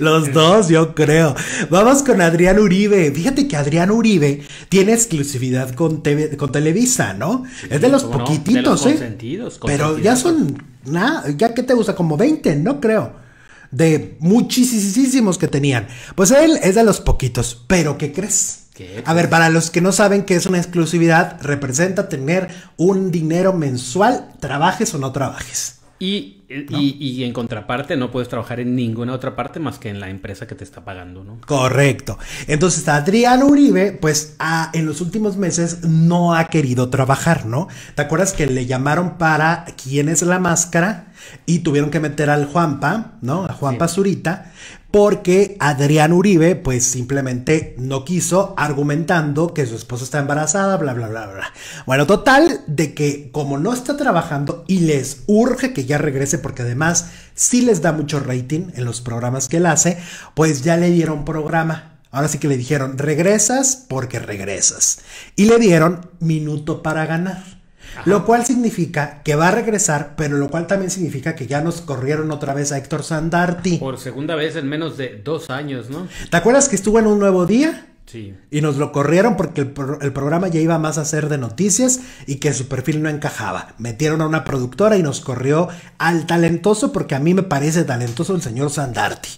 Los dos, yo creo. Vamos con Adrián Uribe. Fíjate que Adrián Uribe tiene exclusividad con, Televisa, ¿no? es de los poquititos, ¿eh? Pero ya son, nada, ya que te gusta, como 20, no creo. De muchísimos que tenían. Pues él es de los poquitos. Pero, ¿qué crees? A ver, para los que no saben qué es una exclusividad, representa tener un dinero mensual, trabajes o no trabajes. Y, y, y, en contraparte, no puedes trabajar en ninguna otra parte más que en la empresa que te está pagando, ¿no? Correcto. Entonces, Adrián Uribe, pues en los últimos meses no ha querido trabajar, ¿no? ¿Te acuerdas que le llamaron para quién es la máscara? Y tuvieron que meter al Juanpa, ¿no? A Juanpa Zurita, porque Adrián Uribe pues simplemente no quiso argumentando que su esposa está embarazada, bla, bla, bla, bla. Bueno, total de que como no está trabajando y les urge que ya regrese porque además sí les da mucho rating en los programas que él hace, pues ya le dieron programa. Ahora sí que le dijeron, regresas porque regresas. Y le dieron minuto para ganar. Lo cual significa que va a regresar, pero lo cual también significa que ya nos corrieron otra vez a Héctor Sandarti. Por segunda vez en menos de dos años, ¿no? ¿Te acuerdas que estuvo en un nuevo día? Y nos lo corrieron porque el, el, programa ya iba más a ser de noticias y que su perfil no encajaba. Metieron a una productora y nos corrió al talentoso porque a mí me parece talentoso el señor Sandarti.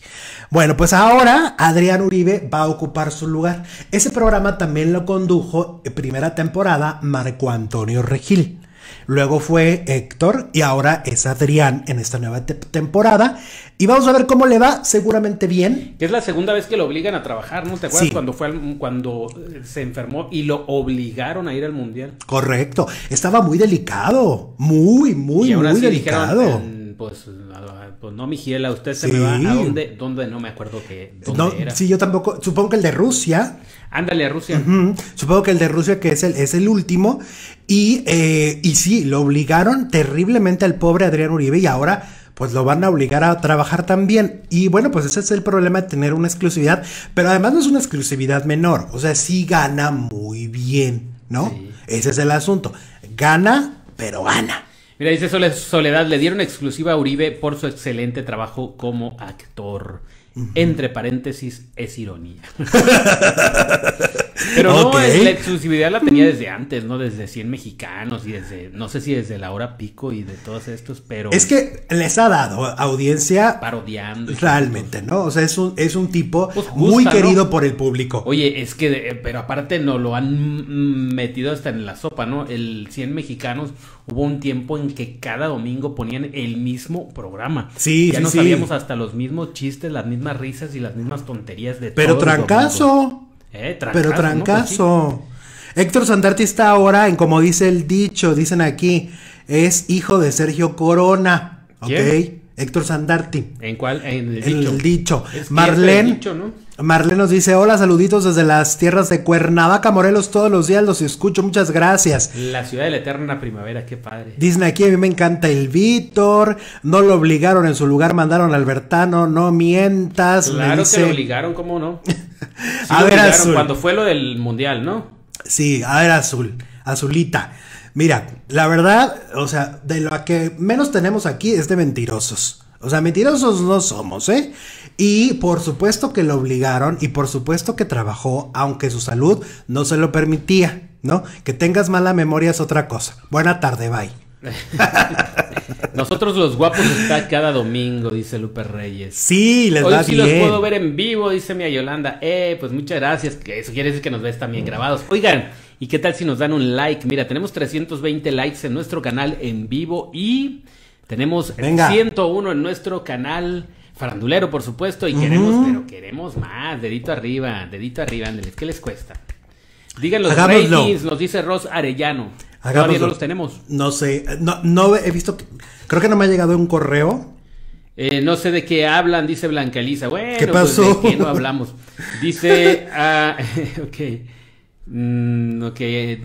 Bueno, pues ahora Adrián Uribe va a ocupar su lugar. Ese programa también lo condujo en primera temporada Marco Antonio Regil luego fue Héctor y ahora es Adrián en esta nueva temporada. Y vamos a ver cómo le va, seguramente bien. Que es la segunda vez que lo obligan a trabajar, ¿no? ¿Te acuerdas cuando, fue cuando eh, se enfermó y lo obligaron a ir al Mundial? Correcto, estaba muy delicado, muy, muy, muy delicado pues, pues no, Mijiela, usted se me va a dónde, dónde no me acuerdo que dónde era. Sí, yo tampoco, supongo que el de Rusia. Ándale, Rusia. Supongo que el de Rusia, que es el, es el último. Y, eh, y sí, lo obligaron terriblemente al pobre Adrián Uribe y ahora pues lo van a obligar a trabajar también. Y bueno, pues ese es el problema de tener una exclusividad, pero además no es una exclusividad menor, o sea, sí gana muy bien, ¿no? Ese es el asunto, gana, pero gana. Mira, dice Soledad, le dieron exclusiva a Uribe por su excelente trabajo como actor. Entre paréntesis, es ironía. Pero no, la exclusividad la tenía desde antes, ¿no? Desde 100 mexicanos y desde, no sé si desde la hora pico y de todos estos, pero... Es que les ha dado audiencia... Parodiando. Realmente, ¿no? O sea, es un, es un tipo pues muy querido por el público. Oye, es que, eh, pero aparte no lo han metido hasta en la sopa, ¿no? El 100 mexicanos hubo un tiempo en que cada domingo ponían el mismo programa. Sí, ya no sabíamos hasta los mismos chistes, las mismas risas y las mismas tonterías de Pero trancazo. Eh, Pero trancazo. Pues Héctor Sandarti está ahora en, como dice el dicho, dicen aquí, es hijo de Sergio Corona. ¿Ok? Héctor Sandarti. ¿En cuál? En el, dicho. Marlene. nos dice, hola, saluditos desde las tierras de Cuernavaca, Morelos, todos los días los escucho, muchas gracias. La ciudad de la eterna primavera, qué padre. Disney aquí, a mí me encanta el Víctor, no lo obligaron en su lugar, mandaron a Albertano, no mientas. Claro que lo obligaron, ¿cómo no? a ver azul. Cuando fue lo del mundial, ¿no? Sí, a ver azul, azulita. Mira, la verdad, o sea, de lo que menos tenemos aquí es de mentirosos. O sea, mentirosos no somos, ¿eh? Y por supuesto que lo obligaron y por supuesto que trabajó, aunque su salud no se lo permitía, ¿no? Que tengas mala memoria es otra cosa. Buena tarde, bye. Nosotros los guapos está cada domingo, dice Lupe Reyes. Sí, les Hoy bien, sí si los puedo ver en vivo, dice mi Yolanda. Eh, pues muchas gracias. Eso quiere decir que nos ves también grabados. Oigan, ¿y qué tal si nos dan un like? Mira, tenemos 320 likes en nuestro canal en vivo y tenemos 101 en nuestro canal farandulero, por supuesto. Y queremos, pero queremos más. Dedito arriba, dedito arriba, Ándeles. ¿Qué les cuesta? Díganlo, ratings, nos dice Ross Arellano no los tenemos. No sé, no, he visto, creo que no me ha llegado un correo. Eh, no sé de qué hablan, dice Blanca Elisa. Bueno, ¿Qué pues, pasó? de qué no hablamos. Dice, ah, mm, ok.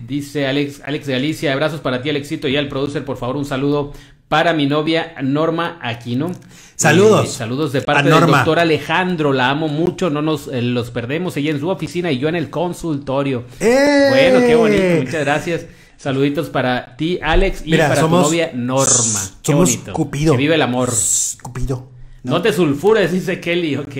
dice Alex, Alex Galicia, abrazos para ti Alexito y al producer, por favor, un saludo para mi novia Norma Aquino. Saludos. Eh, saludos de parte del doctor Alejandro, la amo mucho, no nos eh, los perdemos, ella en su oficina y yo en el consultorio. ¡Eh! Bueno, qué bonito, muchas gracias. Saluditos para ti, Alex, y para tu novia Norma. Qué bonito. Cupido. Que vive el amor. Cupido. No. te sulfures, dice Kelly, ok.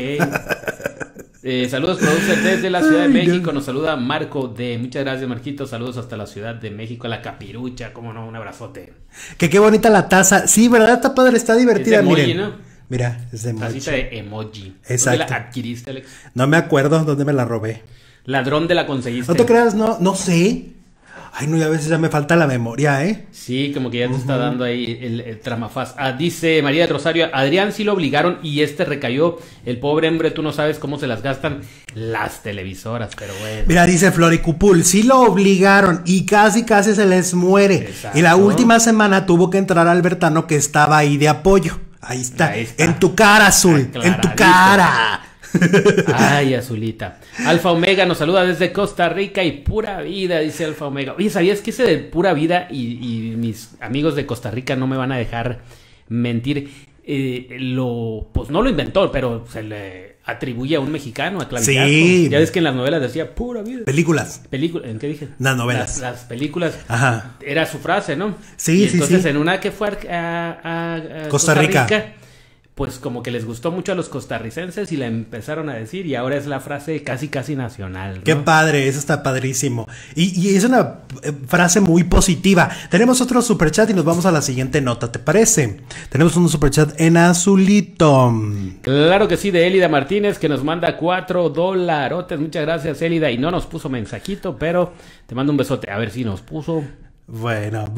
Eh, saludos, produce desde la Ciudad de México. Nos saluda Marco D. Muchas gracias, Marquito. Saludos hasta la Ciudad de México, la Capirucha. Cómo no, un abrazote. Que qué bonita la taza. Sí, ¿verdad? Está padre, está divertida. miren. Mira, es de emoji. de emoji. Exacto. la adquiriste, Alex? No me acuerdo dónde me la robé. Ladrón de la conseguiste. No te creas, no, no sé. Ay, no, y a veces ya me falta la memoria, ¿eh? Sí, como que ya te está dando ahí el, el Ah, dice María de Rosario, Adrián sí lo obligaron y este recayó. El pobre hombre, tú no sabes cómo se las gastan las televisoras, pero bueno. Mira, dice Cupul, sí lo obligaron y casi, casi se les muere. Y la última semana tuvo que entrar Albertano que estaba ahí de apoyo. Ahí está. En tu cara, azul. En tu cara. Ay, Azulita. Alfa Omega nos saluda desde Costa Rica y pura vida, dice Alfa Omega. Oye, ¿sabías que ese de pura vida y, mis amigos de Costa Rica no me van a dejar mentir? Eh, lo, pues no lo inventó, pero se le atribuye a un mexicano, a Sí. Ya ves que en las novelas decía pura vida. Películas. ¿en qué dije? Las novelas. Las, películas. Ajá. Era su frase, ¿no? Sí, sí, entonces, en una que fue a, Costa, Rica pues como que les gustó mucho a los costarricenses y la empezaron a decir y ahora es la frase casi casi nacional. Qué padre, eso está padrísimo. Y, es una eh, frase muy positiva. Tenemos otro superchat y nos vamos a la siguiente nota, ¿te parece? Tenemos un superchat en azulito. Claro que sí, de Elida Martínez que nos manda cuatro dolarotes. Muchas gracias Elida y no nos puso mensajito, pero te mando un besote. A ver si nos puso. Bueno, vamos.